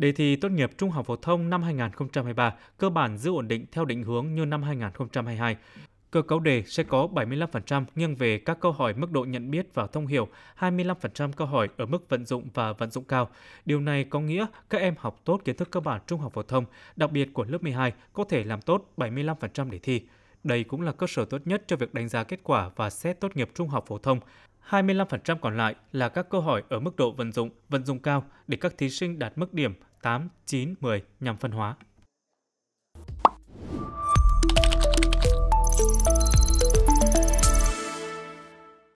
Đề thi tốt nghiệp trung học phổ thông năm 2023 cơ bản giữ ổn định theo định hướng như năm 2022. Cơ cấu đề sẽ có 75% nghiêng về các câu hỏi mức độ nhận biết và thông hiểu, 25% câu hỏi ở mức vận dụng và vận dụng cao. Điều này có nghĩa các em học tốt kiến thức cơ bản trung học phổ thông, đặc biệt của lớp 12 có thể làm tốt 75% đề thi. Đây cũng là cơ sở tốt nhất cho việc đánh giá kết quả và xét tốt nghiệp trung học phổ thông. 25% còn lại là các câu hỏi ở mức độ vận dụng, vận dụng cao để các thí sinh đạt mức điểm 8, 9, 10 nhằm phân hóa.